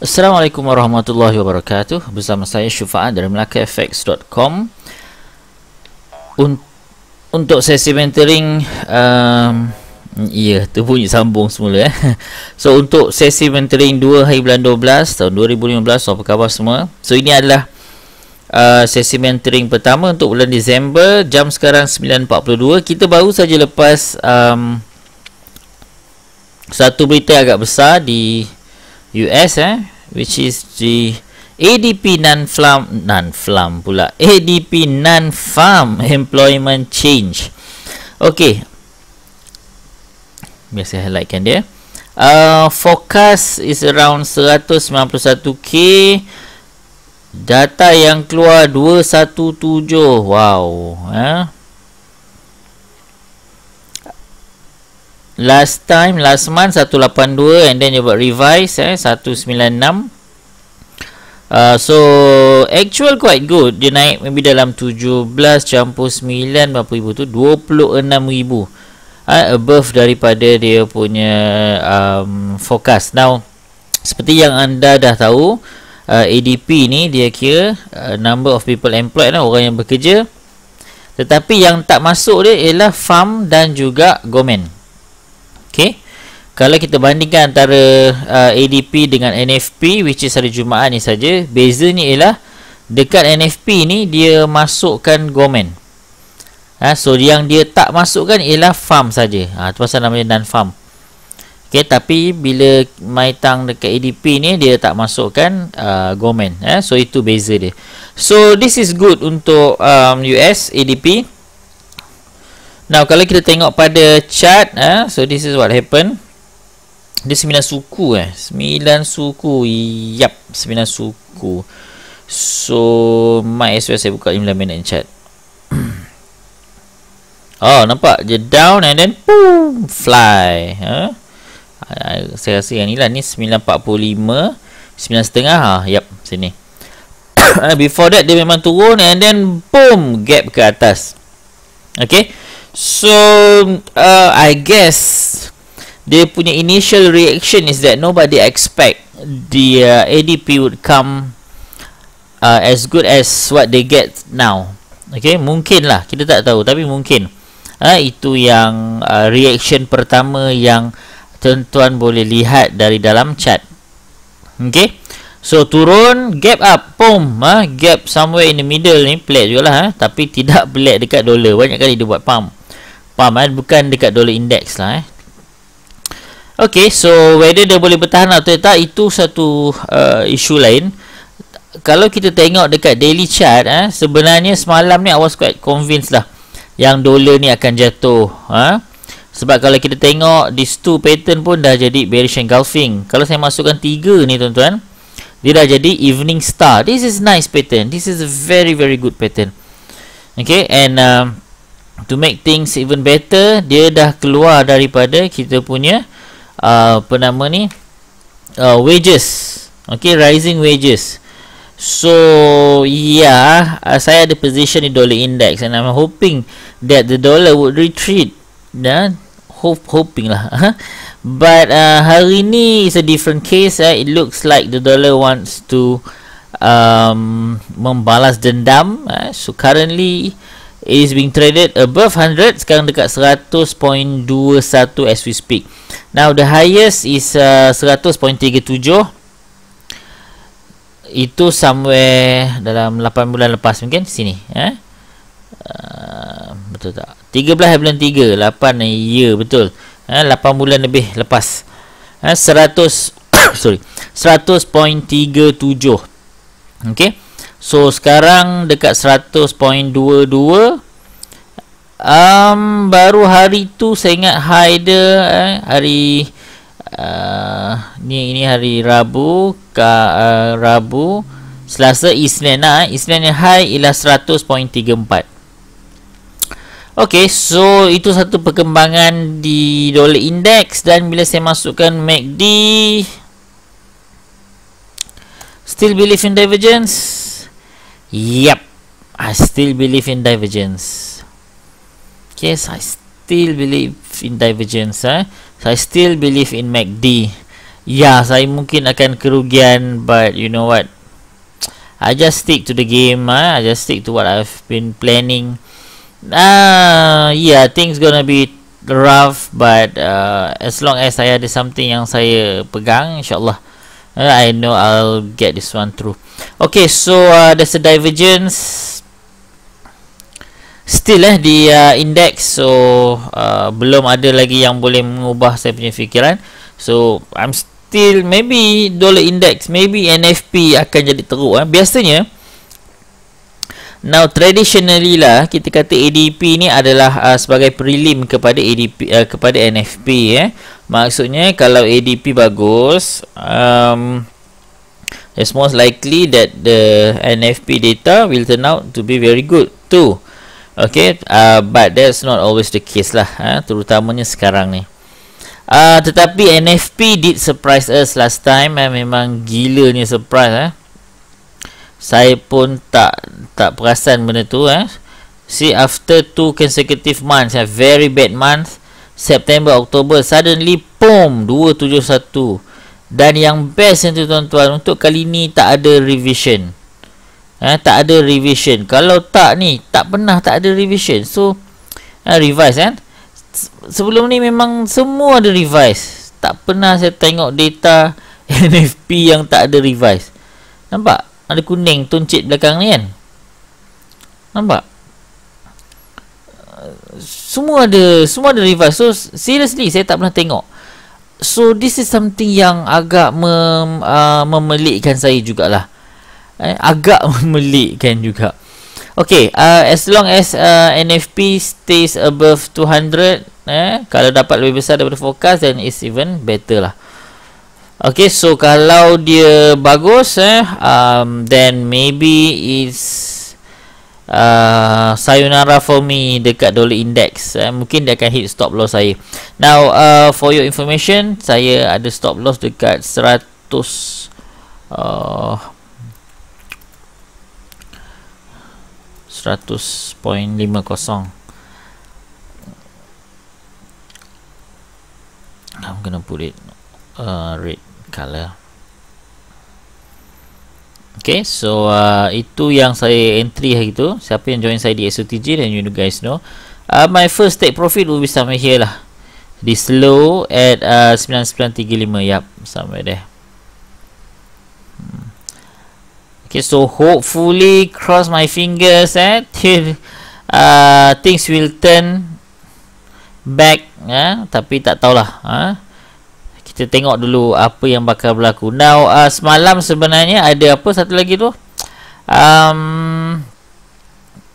Assalamualaikum warahmatullahi wabarakatuh Bersama saya Syufa'an dari MelakaFX.com Untuk sesi mentoring um, Ya, yeah, tu bunyi sambung semula eh. So, untuk sesi mentoring 2 hari bulan 12 tahun 2015 So, apa khabar semua? So, ini adalah uh, sesi mentoring pertama untuk bulan Disember Jam sekarang 9.42 Kita baru saja lepas um, Satu berita agak besar di US eh which is the ADP non farm non farm pula ADP non farm employment change okey biasa highlight kan dia uh, forecast is around 191k data yang keluar 217 wow eh? last time last month 182 and then you got revise eh 196 uh, so actual quite good dia naik maybe dalam 17 campur 9 berapa ribu tu 26 ribu uh, above daripada dia punya um, forecast now seperti yang anda dah tahu uh, ADP ni dia kira uh, number of people employed lah, orang yang bekerja tetapi yang tak masuk dia ialah farm dan juga gomen. Okay. Kalau kita bandingkan antara uh, ADP dengan NFP which is hari Jumaat ni saja, bezanya ialah dekat NFP ni dia masukkan gomen. Ha, so yang dia tak masukkan ialah farm saja. Ah ha, tu pasal namanya non farm. Okey, tapi bila tang dekat ADP ni dia tak masukkan uh, gomen. Eh, so itu beza dia. So this is good untuk um, US ADP. Now kalau kita tengok pada chart eh, So this is what happen Dia sembilan suku eh Sembilan suku Yap Sembilan suku So my as well saya buka 9 in chart Oh nampak Dia down and then Boom Fly eh? Saya rasa yang ni lah Ni 9.45 9.5 ha, Yap Sini Before that dia memang turun And then Boom Gap ke atas Okay So uh, I guess Dia punya initial reaction is that Nobody expect The uh, ADP would come uh, As good as what they get now Okay mungkin lah Kita tak tahu tapi mungkin uh, Itu yang uh, reaction pertama Yang tuan-tuan boleh lihat Dari dalam chat Okay So turun gap up Boom ha? Gap somewhere in the middle ni Pelik jugalah ha? Tapi tidak pelik dekat dollar Banyak kali dia buat pump Faham kan? Bukan dekat dollar index lah eh. Okay, so whether dia boleh bertahan atau tak, itu satu uh, isu lain. Kalau kita tengok dekat daily chart, eh, sebenarnya semalam ni I was quite convinced lah yang dollar ni akan jatuh. Ha? Eh? Sebab kalau kita tengok, these two pattern pun dah jadi bearish engulfing. Kalau saya masukkan tiga ni tuan-tuan, dia dah jadi evening star. This is nice pattern. This is a very, very good pattern. Okay, and... Uh, to make things even better dia dah keluar daripada kita punya uh, apa nama ni uh, wages okay rising wages so yeah uh, saya ada position di dollar index and I'm hoping that the dollar would retreat dan ya, yeah? hope hoping lah but uh, hari ni is a different case uh, it looks like the dollar wants to um, membalas dendam uh, so currently is being traded above 100 sekarang dekat 100.21 as we speak. Now the highest is uh, 100.37. Itu somewhere dalam 8 bulan lepas mungkin sini eh. Uh, betul tak? 13 bulan 3, 8 Yeah betul. Eh 8 bulan lebih lepas. Eh 100 sorry. 100.37. Okey. So sekarang dekat 100.22 um, Baru hari tu saya ingat high dia eh, Hari uh, ni ini hari Rabu ka, uh, Rabu Selasa Isnin lah Isnin yang high ialah 100.34 Okay, so itu satu perkembangan di dollar index dan bila saya masukkan MACD Still believe in divergence? Yep, I still believe in divergence. Yes, I still believe in divergence. Ah, So I still believe in MACD. Yeah, saya mungkin akan kerugian, but you know what? I just stick to the game. Ah, I just stick to what I've been planning. Ah, yeah, things gonna be rough, but uh, as long as saya ada something yang saya pegang, insyaallah, eh, I know I'll get this one through. Okay, so uh, there's a divergence still eh di uh, index so uh, belum ada lagi yang boleh mengubah saya punya fikiran so i'm still maybe dollar index maybe nfp akan jadi teruk eh biasanya now traditionally lah kita kata adp ni adalah uh, sebagai prelim kepada adp uh, kepada nfp eh maksudnya kalau adp bagus um, it's most likely that the NFP data will turn out to be very good too. Okay, uh, but that's not always the case lah, eh? terutamanya sekarang ni. Uh, tetapi NFP did surprise us last time, eh? memang gila ni surprise. Eh? Saya pun tak tak perasan benda tu. Eh? See, after two consecutive months, eh? very bad month, September, October, suddenly, boom, 271. Dan yang best nanti tuan-tuan Untuk kali ni tak ada revision eh, Tak ada revision Kalau tak ni Tak pernah tak ada revision So eh, Revise kan Sebelum ni memang semua ada revise Tak pernah saya tengok data NFP yang tak ada revise Nampak? Ada kuning tuncit belakang ni kan? Nampak? Semua ada semua ada revise So seriously saya tak pernah tengok so this is something yang agak mem, uh, memelikkan saya jugalah eh, agak memelikkan juga Okay, uh, as long as uh, NFP stays above 200 eh, kalau dapat lebih besar daripada fokus, then it's even better lah Okay, so kalau dia bagus eh, um, then maybe it's Ah, sayonara for me dekat dollar index eh, mungkin dia akan hit stop loss saya now uh, for your information saya ada stop loss dekat 100 uh, 100.50 I'm gonna put it uh, red color Okay, so uh, itu yang saya entry hari itu. Siapa yang join saya di SOTG dan you guys know. Uh, my first take profit will be somewhere here lah. Di slow at uh, 9935. Yup, somewhere there. Hmm. Okay, so hopefully cross my fingers eh till uh, things will turn back eh tapi tak tahulah eh kita tengok dulu apa yang bakal berlaku now uh, semalam sebenarnya ada apa satu lagi tu um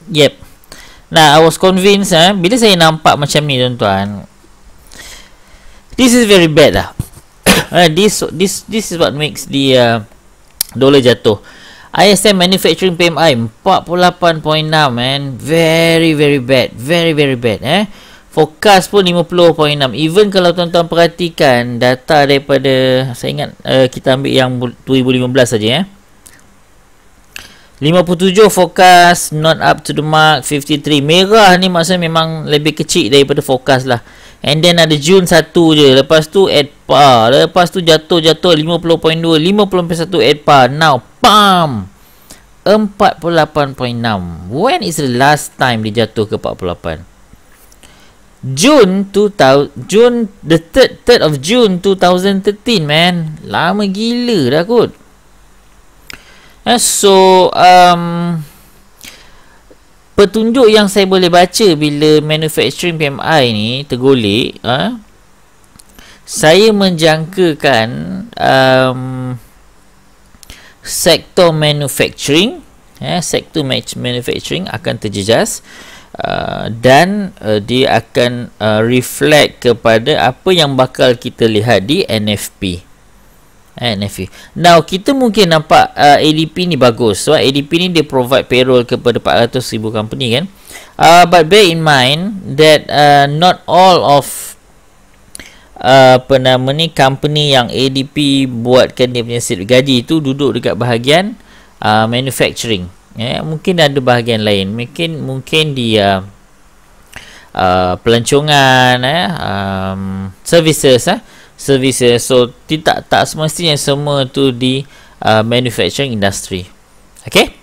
yep now i was convinced eh bila saya nampak macam ni tuan-tuan this is very bad lah eh, this this this is what makes the uh, dollar jatuh ISM manufacturing PMI 48.6 man very very bad very very bad eh Fokus pun 50.6 Even kalau tuan-tuan perhatikan Data daripada Saya ingat uh, kita ambil yang 2015 saja eh? 57 fokus Not up to the mark 53 Merah ni maksudnya memang Lebih kecil daripada fokus lah And then ada June 1 je Lepas tu at par Lepas tu jatuh-jatuh 50.2 50.1 at par Now PAM 48.6 When is the last time dia jatuh ke 48? June 2000 June the third, third of June 2013 man lama gila dah kot eh, so um petunjuk yang saya boleh baca bila manufacturing PMI ni tergolek uh, saya menjangkakan um sektor manufacturing eh sektor manufacturing akan terjejas Uh, dan uh, dia akan uh, reflect kepada apa yang bakal kita lihat di NFP. Eh, NFP. Now kita mungkin nampak uh, ADP ni bagus sebab ADP ni dia provide payroll kepada 400,000 company kan. Uh, but bear in mind that uh, not all of uh, apa nama ni company yang ADP buatkan dia punya slip gaji tu duduk dekat bahagian uh, manufacturing. Eh, mungkin ada bahagian lain. Mungkin mungkin dia uh, pelancongan eh um, services eh services so tidak tak semestinya semua tu di uh, manufacturing industry. Okay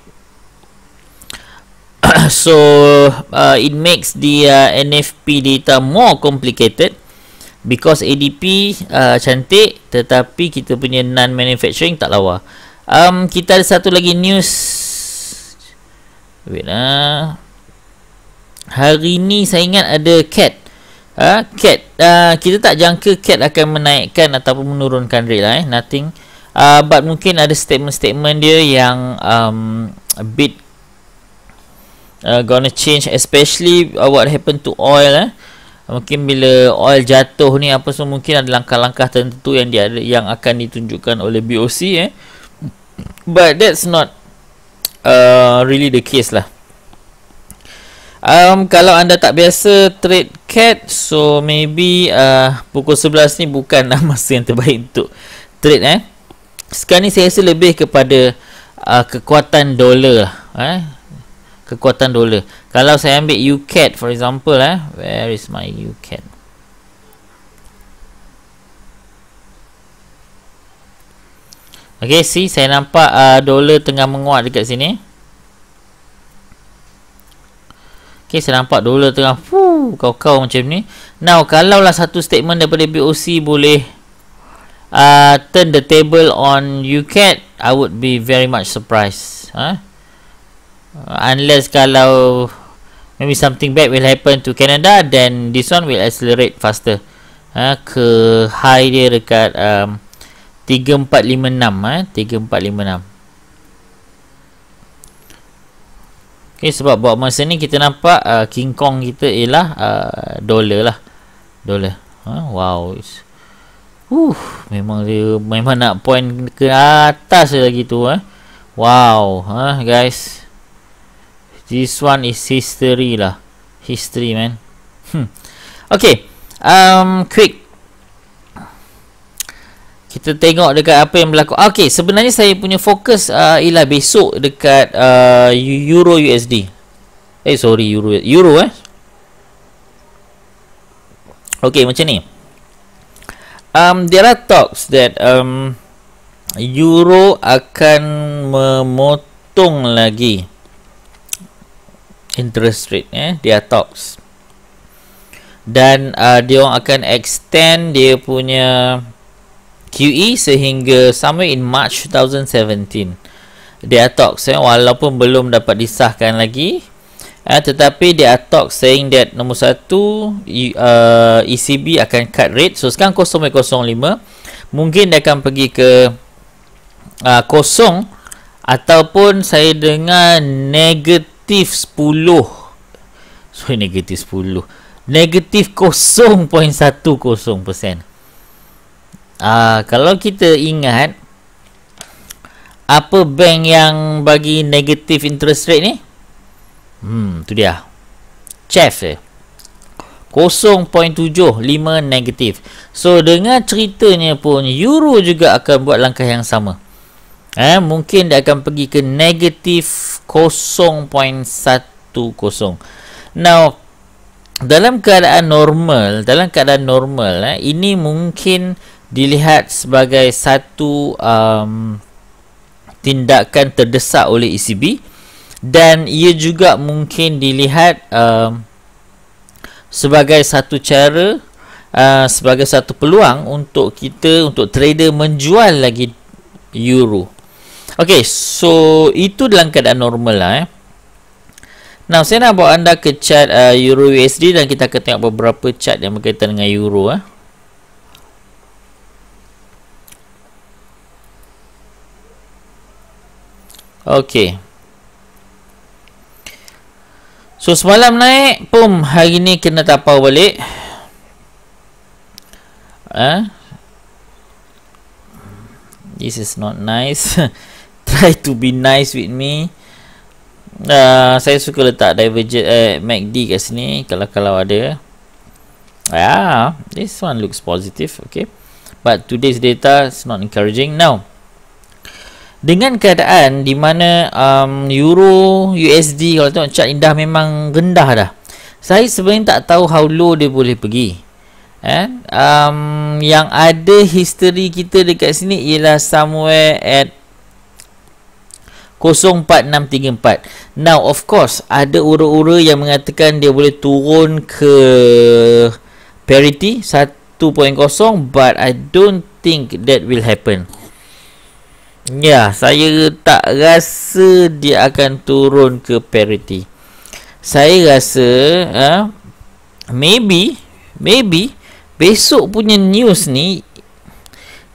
so uh, it makes the uh, NFP data more complicated because ADP uh, cantik tetapi kita punya non manufacturing tak lawa. Um kita ada satu lagi news Wait lah. Hari ni saya ingat ada CAT. Ha, CAT. Uh, kita tak jangka CAT akan menaikkan ataupun menurunkan rate lah eh. Nothing. Uh, but mungkin ada statement-statement dia yang um, a bit uh, gonna change especially uh, what happened to oil eh. Mungkin bila oil jatuh ni apa semua mungkin ada langkah-langkah tertentu yang dia yang akan ditunjukkan oleh BOC eh. But that's not Uh, really the case lah. Um, kalau anda tak biasa trade cat, so maybe uh, pukul 11 ni bukan bukanlah masa yang terbaik untuk trade eh. Sekarang ni saya rasa lebih kepada uh, kekuatan dolar lah, Eh. Kekuatan dolar. Kalau saya ambil UCAD for example eh. Where is my UCAD? Okey, si saya nampak uh, dolar tengah menguat dekat sini. Okey, saya nampak dolar tengah fuh kau-kau macam ni. Now, kalau lah satu statement daripada BOC boleh uh, turn the table on UCAT, I would be very much surprised. Huh? Ha? Unless kalau maybe something bad will happen to Canada, then this one will accelerate faster. Huh? Ha? Ke high dia dekat um, 3456 eh 3456 Okey sebab buat masa ni kita nampak uh, King Kong kita ialah uh, dolar lah. dollar. Ha, huh? wow. Uh, memang dia memang nak point ke atas lagi tu eh. Wow, huh, ha, guys. This one is history lah. History man. Hmm. Okay. Um quick kita tengok dekat apa yang berlaku. Okey, sebenarnya saya punya fokus uh, ialah besok dekat uh, Euro USD. Eh sorry Euro Euro eh. Okey, macam ni. Um there are talks that um Euro akan memotong lagi interest rate eh dia talks. Dan uh, dia akan extend dia punya QE sehingga summit in March 2017. They talk talks eh, walaupun belum dapat disahkan lagi. Eh, tetapi they talk saying that nombor satu uh, ECB akan cut rate. So sekarang 0.05. Mungkin dia akan pergi ke uh, kosong ataupun saya dengar negatif 10 sorry negatif 10 negatif 0.10% Ah, kalau kita ingat apa bank yang bagi negative interest rate ni? Hmm, tu dia. CHEF je. 0.75 negatif. So dengan ceritanya pun euro juga akan buat langkah yang sama. Eh, mungkin dia akan pergi ke negatif 0.10. Now dalam keadaan normal, dalam keadaan normal eh, ini mungkin dilihat sebagai satu um, tindakan terdesak oleh ECB dan ia juga mungkin dilihat um, sebagai satu cara uh, sebagai satu peluang untuk kita untuk trader menjual lagi euro. Okey, so itu dalam keadaan normal lah eh. Now, saya nak bawa anda ke chart uh, euro USD dan kita akan tengok beberapa chart yang berkaitan dengan euro eh. Okey. So semalam naik, pum, hari ni kena tapau balik. Eh? This is not nice. Try to be nice with me. Uh, saya suka letak divergent eh, MACD kat sini kalau kalau ada. Yeah, this one looks positive, okay. But today's data is not encouraging. Now, dengan keadaan di mana um, euro USD kalau tengok chart indah memang rendah dah saya sebenarnya tak tahu how low dia boleh pergi eh um, yang ada history kita dekat sini ialah somewhere at 04634 now of course ada ura-ura yang mengatakan dia boleh turun ke parity 1.0 but i don't think that will happen Ya, saya tak rasa dia akan turun ke parity. Saya rasa uh, maybe maybe besok punya news ni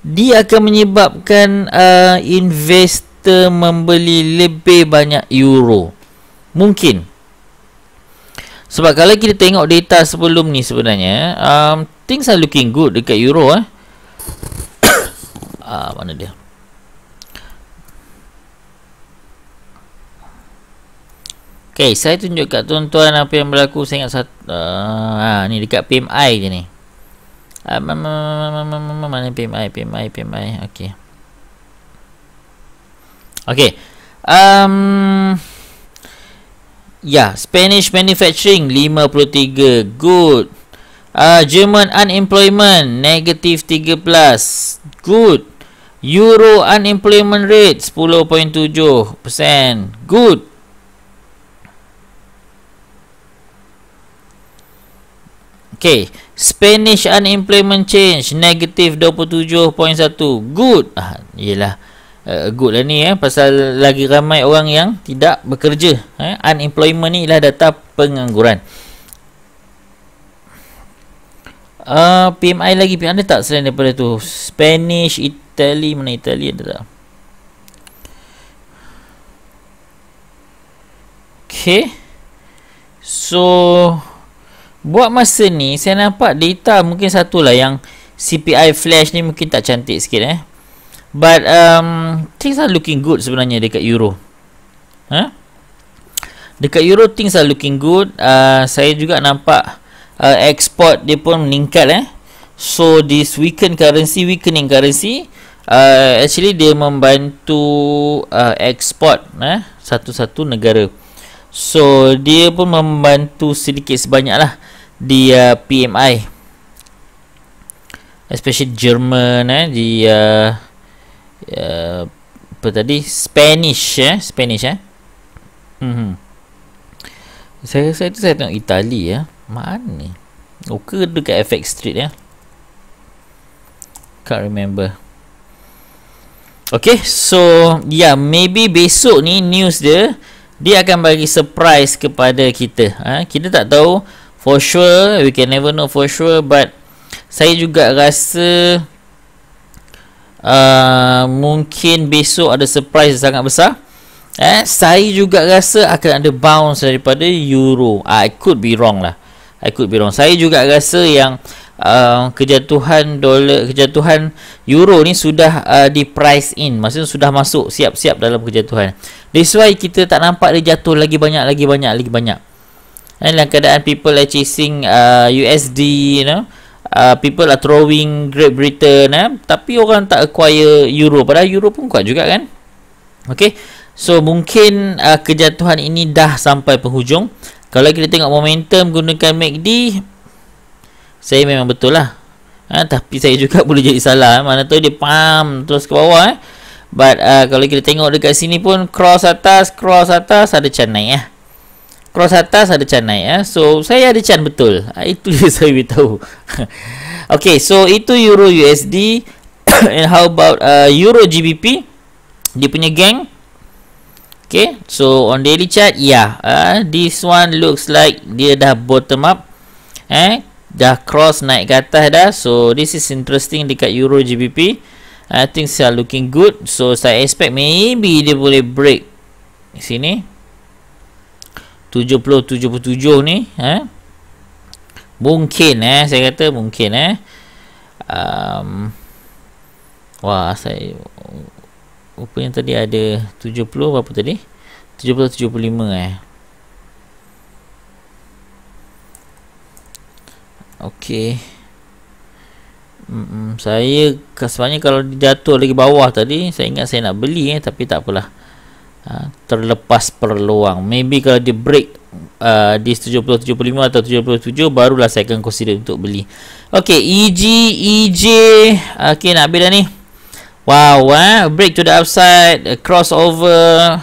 dia akan menyebabkan uh, investor membeli lebih banyak euro. Mungkin. Sebab kalau kita tengok data sebelum ni sebenarnya, um, things are looking good dekat euro eh. ah, mana dia? Okey, saya tunjuk kat tuan-tuan apa yang berlaku. Saya ingat satu uh, ah, ha ah, ni dekat PMI je ni. Ah, mana PMI, PMI, PMI. Okey. Okey. Um Ya, yeah, Spanish manufacturing 53 good. Uh, German unemployment negative 3 plus good. Euro unemployment rate 10.7%. Good. Okay, Spanish unemployment change negatif 27.1. Good. Ah, yalah. Uh, eh, good lah ni eh pasal lagi ramai orang yang tidak bekerja. Eh? Unemployment ni ialah data pengangguran. Uh, ah, PMI lagi PMI ada tak selain daripada tu? Spanish, Italy, mana Italy ada tak? Okay. So, buat masa ni saya nampak data mungkin satu lah yang CPI flash ni mungkin tak cantik sikit eh. But um, things are looking good sebenarnya dekat euro. Ha? Dekat euro things are looking good. Uh, saya juga nampak uh, export dia pun meningkat eh. So this weakened currency, weakening currency uh, actually dia membantu uh, export eh, satu-satu negara. So dia pun membantu sedikit sebanyak lah di uh, PMI especially German eh di uh, ya, uh, apa tadi Spanish eh Spanish eh mm-hmm. saya rasa itu saya tengok Itali ya eh. mana ni oh ke dekat FX Street ya eh? can't remember Okay, so yeah, maybe besok ni news dia dia akan bagi surprise kepada kita. Ha? Kita tak tahu for sure we can never know for sure but saya juga rasa uh, mungkin besok ada surprise yang sangat besar eh saya juga rasa akan ada bounce daripada euro ah, i could be wrong lah i could be wrong saya juga rasa yang uh, kejatuhan dolar kejatuhan euro ni sudah uh, di price in maksudnya sudah masuk siap-siap dalam kejatuhan that's why kita tak nampak dia jatuh lagi banyak lagi banyak lagi banyak And eh, dalam keadaan people are chasing uh, USD, you know, uh, people are throwing Great Britain, eh? tapi orang tak acquire Euro. Padahal Euro pun kuat juga kan? Okay, so mungkin uh, kejatuhan ini dah sampai penghujung. Kalau kita tengok momentum gunakan MACD, saya memang betul lah. Ha, tapi saya juga boleh jadi salah. Eh? Mana tahu dia pam terus ke bawah. Eh? But uh, kalau kita tengok dekat sini pun cross atas, cross atas ada chance naik. Eh? cross atas ada naik ya. So saya ada can betul. Ah, itu je saya beritahu. okay, so itu euro USD and how about uh, euro GBP? Dia punya gang. Okay, so on daily chart, yeah, ya. uh, this one looks like dia dah bottom up. Eh, dah cross naik ke atas dah. So this is interesting dekat euro GBP. I think they looking good. So saya expect maybe dia boleh break sini. 70-77 ni eh, mungkin eh saya kata mungkin eh um, wah saya apa yang tadi ada 70 berapa tadi 70-75 eh Okey. Hmm, saya sebenarnya kalau jatuh lagi bawah tadi, saya ingat saya nak beli eh tapi tak apalah. Ah, terlepas peluang maybe kalau dia break uh, di 70-75 atau 77 barulah saya akan consider untuk beli ok EG EJ ok nak beda ni wow eh break to the upside crossover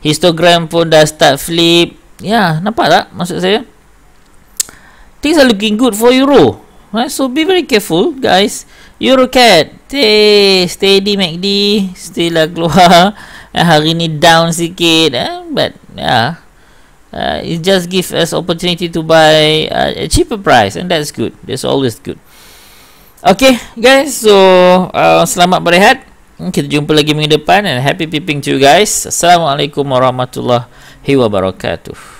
histogram pun dah start flip ya yeah, nampak tak maksud saya things are looking good for euro right? Eh, so be very careful guys eurocat hey, steady MACD still lah keluar Eh, hari ni down sikit eh? but yeah ya. uh, it just give us opportunity to buy uh, a cheaper price and that's good that's always good okay guys so uh, selamat berehat kita jumpa lagi minggu depan and happy peeping to you guys assalamualaikum warahmatullahi wabarakatuh